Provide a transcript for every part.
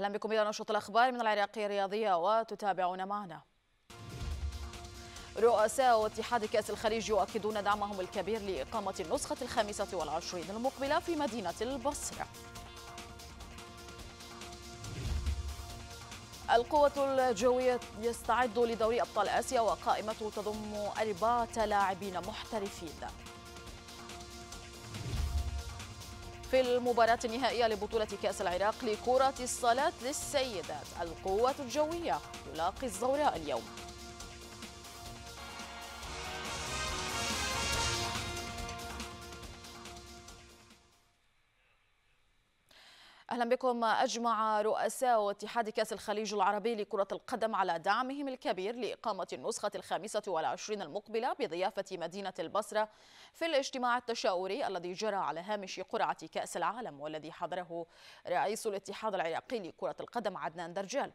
أهلا بكم إلى نشرة الأخبار من العراقية الرياضية وتتابعون معنا رؤساء اتحاد كأس الخليج يؤكدون دعمهم الكبير لإقامة النسخة الخامسة والعشرين المقبلة في مدينة البصرة القوة الجوية يستعد لدوري أبطال آسيا وقائمته تضم أربعة لاعبين محترفين في المباراة النهائية لبطولة كأس العراق لكرة الصالات للسيدات القوة الجوية يلاقي الزوراء اليوم أهلا بكم أجمع رؤساء اتحاد كأس الخليج العربي لكرة القدم على دعمهم الكبير لإقامة النسخة الخامسة والعشرين المقبلة بضيافة مدينة البصرة في الاجتماع التشاوري الذي جرى على هامش قرعة كأس العالم والذي حضره رئيس الاتحاد العراقي لكرة القدم عدنان درجال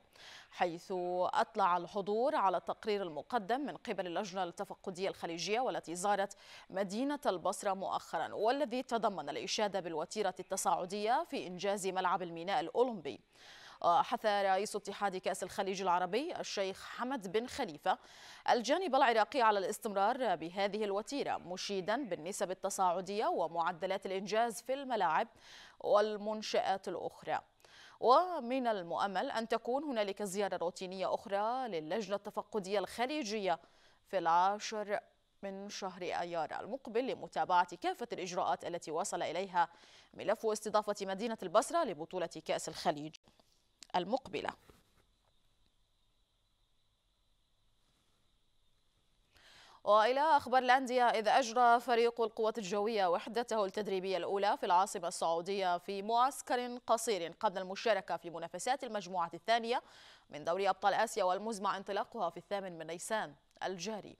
حيث أطلع الحضور على التقرير المقدم من قبل اللجنة التفقدية الخليجية والتي زارت مدينة البصرة مؤخرا والذي تضمن الإشادة بالوتيرة التصاعدية في إنجاز ملعب ملعب الميناء الأولمبي آه، حث رئيس اتحاد كأس الخليج العربي الشيخ حمد بن خليفة الجانب العراقي على الاستمرار بهذه الوتيرة مشيدا بالنسب التصاعدية ومعدلات الإنجاز في الملاعب والمنشآت الأخرى ومن المؤمل أن تكون هنالك زيارة روتينية أخرى للجنة التفقدية الخليجية في العاشر من شهر ايار المقبل لمتابعه كافه الاجراءات التي وصل اليها ملف استضافه مدينه البصره لبطوله كاس الخليج المقبله وإلى أخبار الأندية إذ أجرى فريق القوات الجوية وحدته التدريبية الأولى في العاصمة السعودية في معسكر قصير قبل المشاركة في منافسات المجموعة الثانية من دوري أبطال آسيا والمزمع انطلاقها في الثامن من نيسان الجاري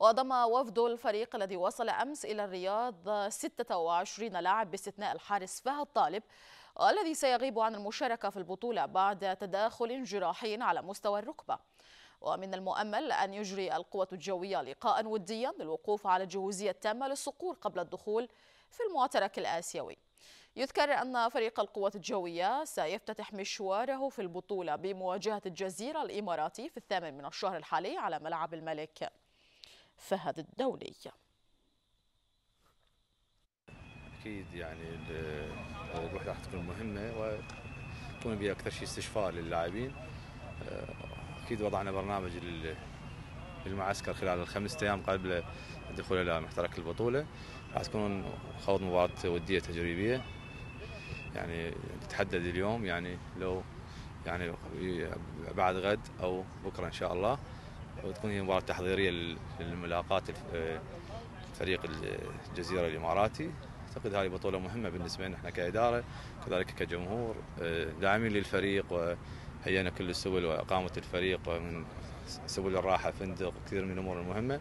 وضم وفد الفريق الذي وصل أمس إلى الرياض 26 لاعب باستثناء الحارس فهد طالب والذي سيغيب عن المشاركة في البطولة بعد تداخل جراحي على مستوى الركبة ومن المؤمل أن يجري القوة الجوية لقاء وديا للوقوف على الجهوزية التامة للصقور قبل الدخول في المعترك الآسيوي يذكر أن فريق القوات الجوية سيفتتح مشواره في البطولة بمواجهة الجزيرة الإماراتي في الثامن من الشهر الحالي على ملعب الملك فهد الدولي أكيد يعني الوحدة تكون مهمة وتكون بها أكثر شيء استشفاء للاعبين أكيد وضعنا برنامج للمعسكر خلال الخمسة أيام قبل الدخول إلى محترك البطولة راح تكون خوض مباراة ودية تجريبية يعني تحدد اليوم يعني لو يعني بعد غد او بكره ان شاء الله وتكون هي مباراه تحضيريه للملاقات فريق الجزيره الاماراتي اعتقد هذه بطوله مهمه بالنسبه لنا احنا كاداره كذلك كجمهور داعمين للفريق وهيئنا كل السبل واقامه الفريق ومن سبل الراحه فندق وكثير من الامور المهمه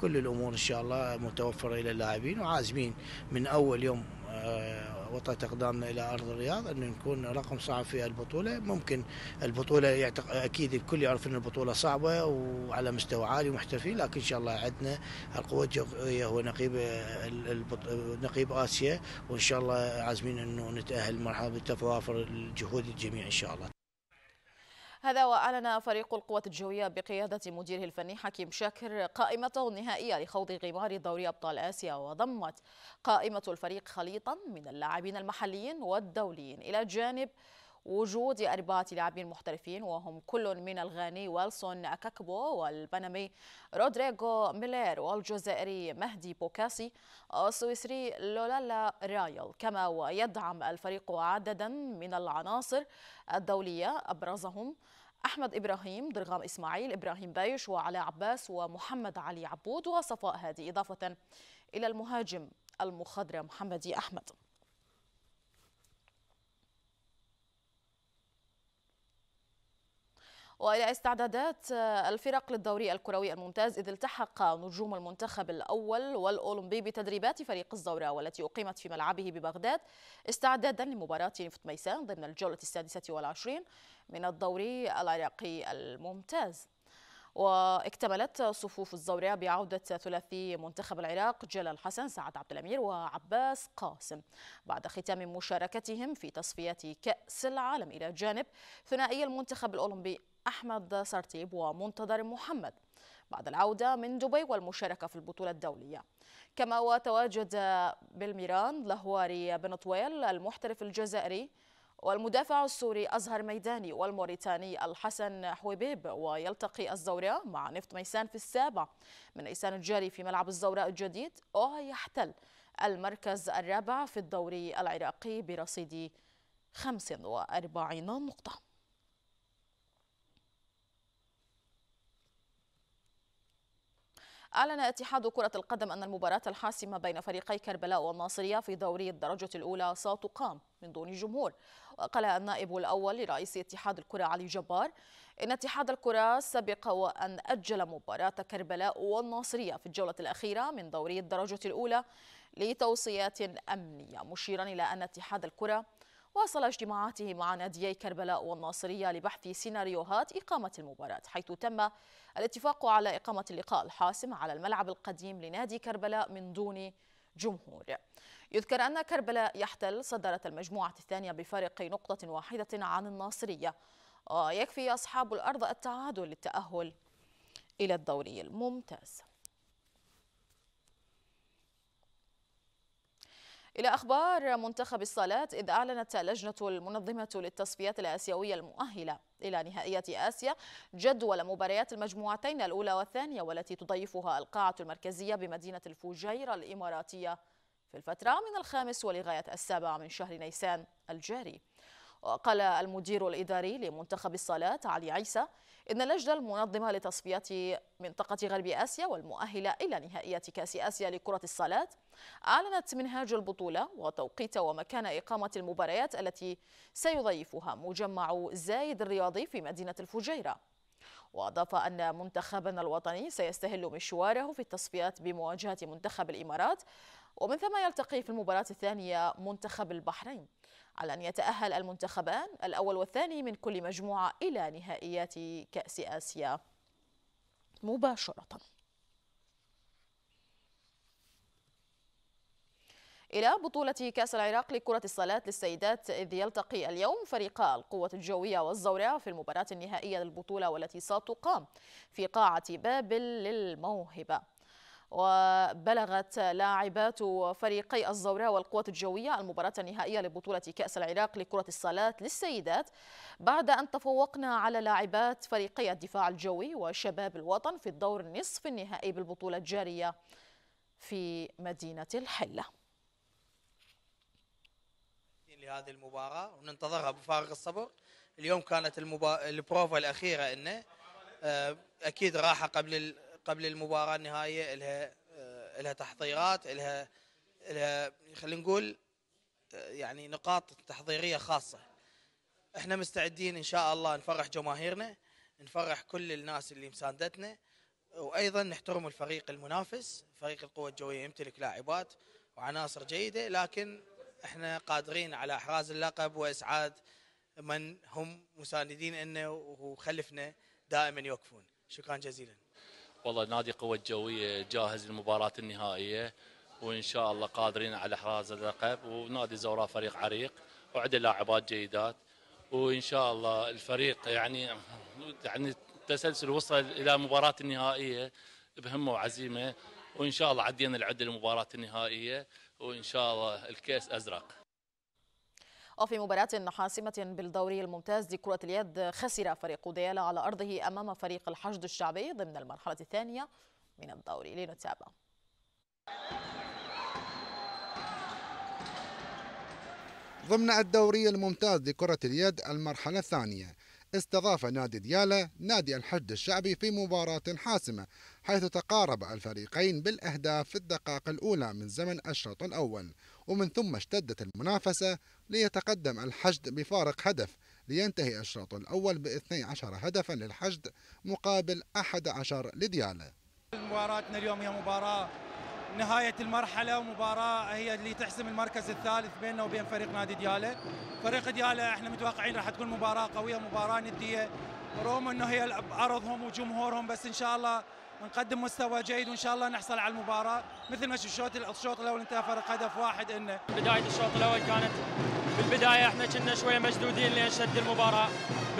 كل الامور ان شاء الله متوفره الى اللاعبين وعازمين من اول يوم آه، وطأت أقدامنا إلى أرض الرياض أن نكون رقم صعب في البطولة ممكن البطولة يعتق... أكيد الكل يعرف أن البطولة صعبة وعلى مستوى عالي ومحترفين لكن إن شاء الله عندنا القوة الجوية هو نقيب البط... نقيب آسيا وإن شاء الله عازمين أنه نتأهل مرحلة التظافر الجهود الجميع إن شاء الله هذا وأعلن فريق القوات الجوية بقيادة مديره الفني حكيم شاكر قائمته النهائية لخوض غمار دوري أبطال آسيا وضمت قائمة الفريق خليطا من اللاعبين المحليين والدوليين إلى جانب وجود أربعة لاعبين محترفين وهم كل من الغاني والسون أكاكبو والبنمي رودريغو ميلير والجزائري مهدي بوكاسي والسويسري لولالا رايل كما ويدعم الفريق عددا من العناصر الدولية أبرزهم أحمد إبراهيم ضرغام إسماعيل إبراهيم بايش وعلاء عباس ومحمد علي عبود وصفاء هادي إضافة إلى المهاجم المخضرم محمدي أحمد والى استعدادات آه، الفرق للدوري الكروي الممتاز اذ التحق نجوم المنتخب الاول والاولمبي بتدريبات فريق الزوره والتي اقيمت في ملعبه ببغداد استعدادا لمباراه نفط ميسان ضمن الجوله السادسه والعشرين من الدوري العراقي الممتاز واكتملت صفوف الزورية بعودة ثلاثي منتخب العراق جلال حسن سعد عبد الأمير وعباس قاسم بعد ختام مشاركتهم في تصفيات كأس العالم إلى جانب ثنائي المنتخب الأولمبي أحمد سرتيب ومنتظر محمد بعد العودة من دبي والمشاركة في البطولة الدولية كما وتواجد بالميران لهواري بن طويل المحترف الجزائري والمدافع السوري أزهر ميداني والموريتاني الحسن حويبيب ويلتقي الزوراء مع نفط ميسان في السابع من إيسان الجاري في ملعب الزوراء الجديد ويحتل المركز الرابع في الدوري العراقي برصيد 45 نقطة أعلن اتحاد كرة القدم أن المباراة الحاسمة بين فريقي كربلاء والناصرية في دوري الدرجة الأولى ستقام من دون جمهور وقال النائب الأول لرئيس اتحاد الكرة علي جبار إن اتحاد الكرة سبق وأن أجل مباراة كربلاء والناصرية في الجولة الأخيرة من دوري الدرجة الأولى لتوصيات أمنية مشيرا إلى أن اتحاد الكرة واصل اجتماعاته مع ناديي كربلاء والناصرية لبحث سيناريوهات إقامة المباراة حيث تم الاتفاق على إقامة اللقاء الحاسم على الملعب القديم لنادي كربلاء من دون جمهور يذكر أن كربلاء يحتل صدارة المجموعة الثانية بفارق نقطة واحدة عن الناصرية ويكفي أصحاب الأرض التعادل للتأهل إلى الدوري الممتاز إلى أخبار منتخب الصالات إذ أعلنت اللجنة المنظمة للتصفيات الآسيوية المؤهلة إلى نهائيات آسيا جدول مباريات المجموعتين الأولى والثانية والتي تضيفها القاعة المركزية بمدينة الفجيرة الإماراتية في الفترة من الخامس ولغاية السابع من شهر نيسان الجاري وقال المدير الإداري لمنتخب الصالات علي عيسى إن اللجنة المنظمة لتصفية منطقة غرب آسيا والمؤهلة إلى نهائية كأس آسيا لكرة الصالات أعلنت منهاج البطولة وتوقيت ومكان إقامة المباريات التي سيضيفها مجمع زايد الرياضي في مدينة الفجيرة وأضاف أن منتخبنا الوطني سيستهل مشواره في التصفيات بمواجهة منتخب الإمارات ومن ثم يلتقي في المباراة الثانية منتخب البحرين على أن يتأهل المنتخبان الأول والثاني من كل مجموعة إلى نهائيات كأس آسيا مباشرة إلى بطولة كأس العراق لكرة الصالات للسيدات إذ يلتقي اليوم فريقا القوة الجوية والزورع في المباراة النهائية للبطولة والتي ستقام في قاعة بابل للموهبة وبلغت لاعبات فريقي الزوراء والقوات الجوية المباراة النهائية لبطولة كأس العراق لكرة الصالات للسيدات بعد أن تفوقنا على لاعبات فريقي الدفاع الجوي وشباب الوطن في الدور نصف النهائي بالبطولة الجارية في مدينة الحلة لهذه المباراة وننتظرها بفارغ الصبر اليوم كانت المبا... البروفا الأخيرة إنه آه، أكيد راحة قبل قبل المباراه النهائيه لها آه، لها تحضيرات لها لها خلينا نقول آه، يعني نقاط تحضيريه خاصه احنا مستعدين ان شاء الله نفرح جماهيرنا نفرح كل الناس اللي مساندتنا وايضا نحترم الفريق المنافس فريق القوه الجويه يمتلك لاعبات وعناصر جيده لكن احنا قادرين على احراز اللقب واسعاد من هم مساندين لنا وخلفنا دائما يوقفون شكرا جزيلا والله نادي قوة الجوية جاهز للمباراة النهائية وإن شاء الله قادرين على إحراز اللقب ونادي زوراء فريق عريق وعنده لاعبات جيدات وإن شاء الله الفريق يعني يعني التسلسل وصل إلى مباراة النهائية بهمة وعزيمة وإن شاء الله عدينا العدة للمباراة النهائية وإن شاء الله الكيس أزرق وفي مباراة حاسمة بالدوري الممتاز لكرة اليد خسر فريق ديالا على أرضه أمام فريق الحشد الشعبي ضمن المرحلة الثانية من الدوري لنتابع ضمن الدوري الممتاز لكرة اليد المرحلة الثانية استضاف نادي ديالا نادي الحشد الشعبي في مباراة حاسمة حيث تقارب الفريقين بالأهداف في الدقائق الأولى من زمن الشوط الأول ومن ثم اشتدت المنافسة ليتقدم الحشد بفارق هدف لينتهي الشوط الأول ب 12 هدفا للحشد مقابل 11 لديالا مباراتنا اليوم هي مباراة نهاية المرحلة ومباراة هي اللي تحسم المركز الثالث بيننا وبين فريق نادي ديالة فريق ديالة احنا متوقعين راح تكون مباراة قوية مباراة ندية رغم انه هي ارضهم وجمهورهم بس ان شاء الله نقدم مستوى جيد وان شاء الله نحصل على المباراه مثل ما الشوط الشوط الاول انتهى فرق هدف واحد انه بدايه الشوط الاول كانت بالبدايه احنا كنا شويه مشدودين لين شد المباراه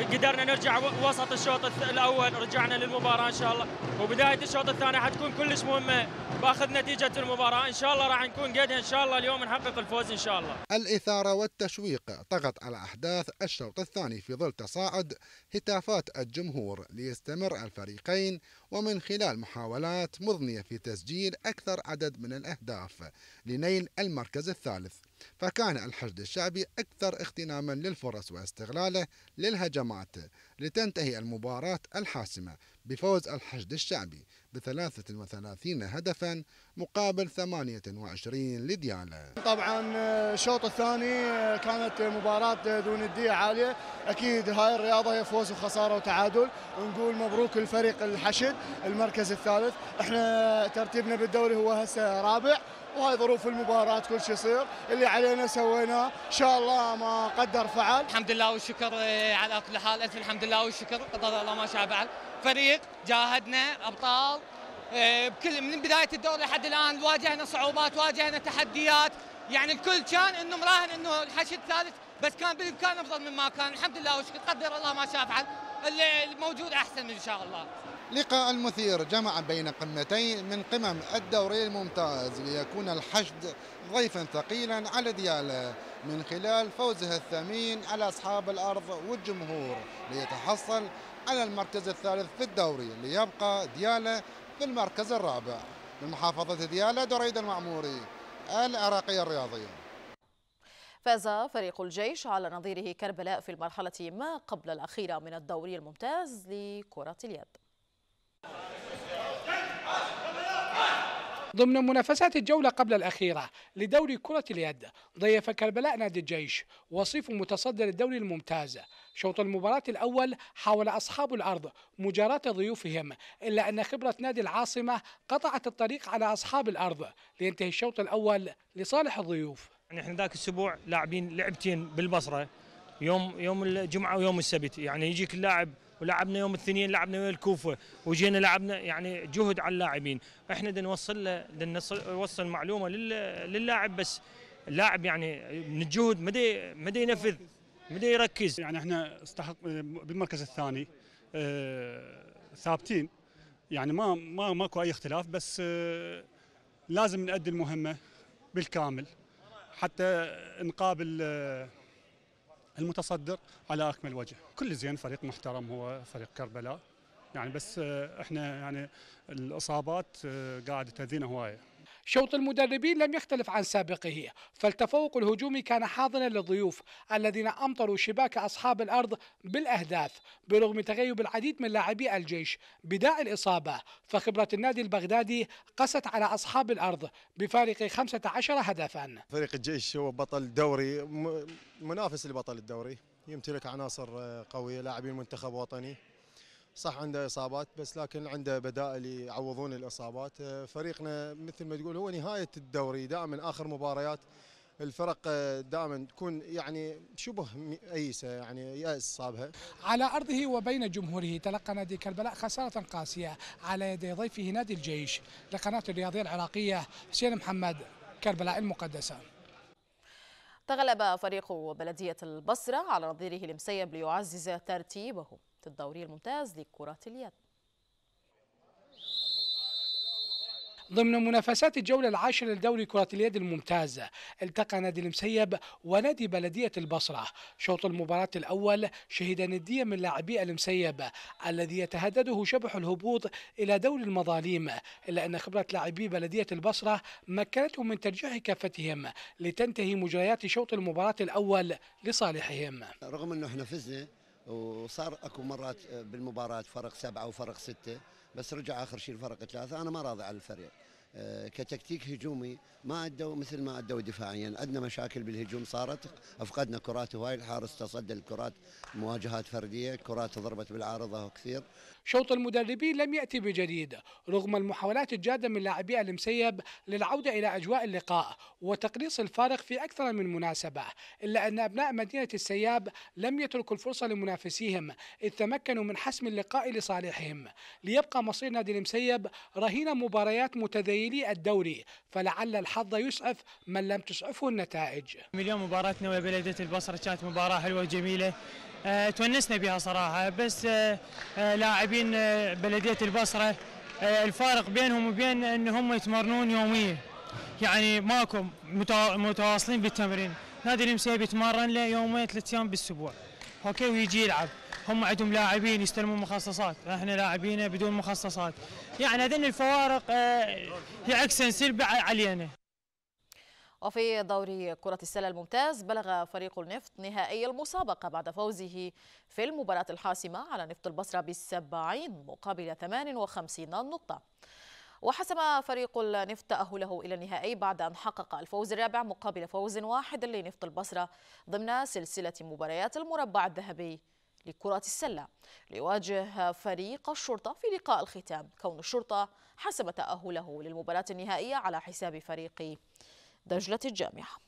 قدرنا نرجع وسط الشوط الاول رجعنا للمباراه ان شاء الله وبدايه الشوط الثاني حتكون كلش مهمه باخذ نتيجه المباراه ان شاء الله راح نكون قدها ان شاء الله اليوم نحقق الفوز ان شاء الله الاثاره والتشويق طغت على احداث الشوط الثاني في ظل تصاعد هتافات الجمهور ليستمر الفريقين ومن خلال محاولات مضنية في تسجيل أكثر عدد من الأهداف لنيل المركز الثالث فكان الحشد الشعبي أكثر اغتناما للفرص واستغلاله للهجمات لتنتهي المباراة الحاسمة بفوز الحشد الشعبي ب 33 هدفا مقابل 28 لديالا طبعا الشوط الثاني آه، كانت مباراة دون ندية عالية، اكيد هاي الرياضة هي فوز وخسارة وتعادل، نقول مبروك الفريق الحشد المركز الثالث، احنا ترتيبنا بالدوري هو هسه رابع، وهي ظروف المباراه كل شيء يصير اللي علينا سويناه ان شاء الله ما قدر فعل الحمد لله والشكر إيه، على كل حال الف الحمد لله والشكر قدر الله ما شاء فعل فريق جاهدنا ابطال إيه، بكل من بدايه الدور لحد الان واجهنا صعوبات واجهنا تحديات يعني الكل كان انه مراهن انه الحشد الثالث بس كان بالامكان افضل مما كان الحمد لله والشكر قدر الله ما شاء فعل الموجود احسن ان شاء الله لقاء المثير جمع بين قمتين من قمم الدوري الممتاز ليكون الحشد ضيفا ثقيلا على ديالة من خلال فوزه الثمين على أصحاب الأرض والجمهور ليتحصل على المركز الثالث في الدوري ليبقى ديالة في المركز الرابع من محافظة ديالة دريد المعموري العراقي الرياضي فاز فريق الجيش على نظيره كربلاء في المرحلة ما قبل الأخيرة من الدوري الممتاز لكرة اليد ضمن منافسات الجولة قبل الأخيرة لدوري كرة اليد ضيف كربلاء نادي الجيش وصيف متصدر الدوري الممتاز شوط المباراة الأول حاول أصحاب الأرض مجاراة ضيوفهم إلا أن خبرة نادي العاصمة قطعت الطريق على أصحاب الأرض لينتهي الشوط الأول لصالح الضيوف نحن ذاك الأسبوع لاعبين لعبتين بالبصرة يوم يوم الجمعة ويوم السبت يعني يجيك اللاعب ولعبنا يوم الاثنين لعبنا ويا الكوفه وجينا لعبنا يعني جهد على اللاعبين احنا بدنا نوصل له بدنا نوصل معلومه للاعب بس اللاعب يعني من الجهد ما ما ينفذ ما يركز يعني احنا استحق بالمركز الثاني اه ثابتين يعني ما ما ماكو اي اختلاف بس اه لازم نؤدي المهمه بالكامل حتى نقابل اه المتصدر على اكمل وجه كل زين فريق محترم هو فريق كربلاء يعني بس آه، احنا يعني الاصابات آه، قاعده تاذينا هوايه شوط المدربين لم يختلف عن سابقه فالتفوق الهجومي كان حاضنا للضيوف الذين أمطروا شباك أصحاب الأرض بالأهداف برغم تغيب العديد من لاعبي الجيش بداء الإصابة فخبرة النادي البغدادي قست على أصحاب الأرض بفارق 15 هدفا فريق الجيش هو بطل دوري منافس لبطل الدوري يمتلك عناصر قوية لاعبين منتخب وطني صح عنده اصابات بس لكن عنده بدائل يعوضون الاصابات آه، فريقنا مثل ما تقول هو نهايه الدوري دائما اخر مباريات الفرق آه، دائما تكون يعني شبه ايسه يعني يأس صابها على ارضه وبين جمهوره تلقى نادي كربلاء خساره قاسيه على يد ضيفه نادي الجيش لقناه الرياضيه العراقيه حسين محمد كربلاء المقدسه تغلب فريق بلدية البصرة على نظيره المسيب ليعزز ترتيبه في الدوري الممتاز لكرة اليد ضمن منافسات الجولة العاشرة لدوري كرة اليد الممتاز التقى نادي المسيب ونادي بلدية البصرة شوط المباراة الأول شهد نديا من لاعبي المسيب الذي يتهدده شبح الهبوط إلى دوري المظاليم إلا أن خبرة لاعبي بلدية البصرة مكنتهم من ترجيح كافتهم لتنتهي مجريات شوط المباراة الأول لصالحهم رغم أنه احنا فزنا وصار اكو مرات بالمباراه فرق سبعه وفرق سته بس رجع اخر شيء الفرق ثلاثه انا ما راضي على الفريق آه، كتكتيك هجومي ما ادوا مثل ما ادوا دفاعيا عندنا مشاكل بالهجوم صارت افقدنا كرات هواي الحارس تصدى الكرات مواجهات فرديه كرات ضربت بالعارضه كثير شوط المدربين لم يأتي بجديد رغم المحاولات الجادة من لاعبي المسيب للعودة إلى أجواء اللقاء وتقليص الفارق في أكثر من مناسبة إلا أن أبناء مدينة السياب لم يتركوا الفرصة لمنافسيهم إذ تمكنوا من حسم اللقاء لصالحهم ليبقى مصير نادي المسيب رهين مباريات متذيلي الدوري فلعل الحظ يسعف من لم تسعفه النتائج اليوم مباراتنا ويا بلدة البصرة كانت مباراة حلوة وجميلة آه، تونسنا بها صراحة بس لاعبي آه، آه، لاعبين وبين آه، بلديه البصره آه، الفارق بينهم وبين ان هم يتمرنون يوميا يعني ماكو متواصلين بالتمرين نادي المسيب يتمرن له يومين ثلاث ايام بالاسبوع اوكي ويجي يلعب هم عندهم لاعبين يستلمون مخصصات احنا لاعبين بدون مخصصات يعني هذين الفوارق يعكسن آه، سلبي علينا وفي دوري كرة السلة الممتاز بلغ فريق النفط نهائي المسابقة بعد فوزه في المباراة الحاسمة على نفط البصرة بالسبعين مقابل 58 نقطة وحسم فريق النفط تأهله إلى النهائي بعد أن حقق الفوز الرابع مقابل فوز واحد لنفط البصرة ضمن سلسلة مباريات المربع الذهبي لكرة السلة ليواجه فريق الشرطة في لقاء الختام كون الشرطة حسم تأهله للمباراة النهائية على حساب فريق دجلة الجامعة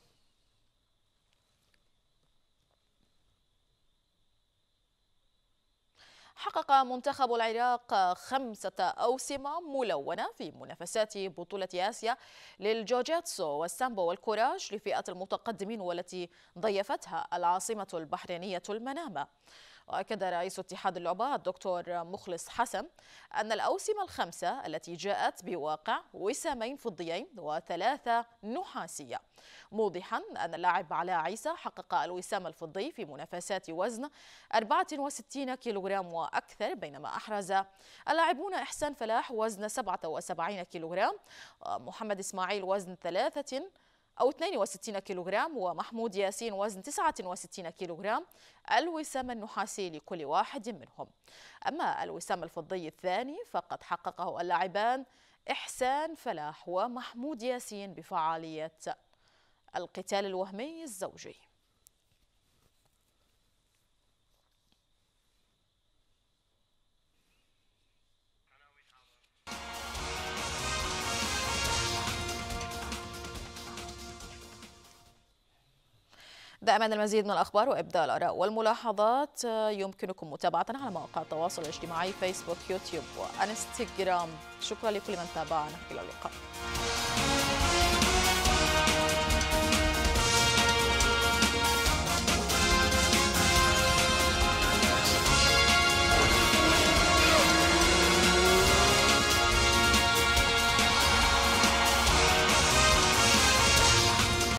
حقق منتخب العراق خمسة أوسمة ملونة في منافسات بطولة آسيا للجوجيتسو والسامبو والكوراج لفئة المتقدمين والتي ضيفتها العاصمة البحرينية المنامة وأكد رئيس اتحاد اللعبة الدكتور مخلص حسن أن الأوسمة الخمسة التي جاءت بواقع وسامين فضيين وثلاثة نحاسية موضحا أن اللاعب علاء عيسى حقق الوسام الفضي في منافسات وزن 64 كيلوغرام وأكثر بينما أحرز اللاعبون إحسان فلاح وزن 77 كيلوغرام ومحمد إسماعيل وزن 3 أو 62 كيلوغرام ومحمود ياسين وزن 69 كيلوغرام الوسام النحاسي لكل واحد منهم أما الوسام الفضي الثاني فقد حققه اللاعبان إحسان فلاح ومحمود ياسين بفعالية القتال الوهمي الزوجي دائما المزيد من الأخبار وإبداء الآراء والملاحظات آه، يمكنكم متابعتنا على مواقع التواصل الاجتماعي فيسبوك يوتيوب وإنستغرام شكرا لكل من تابعنا إلى اللقاء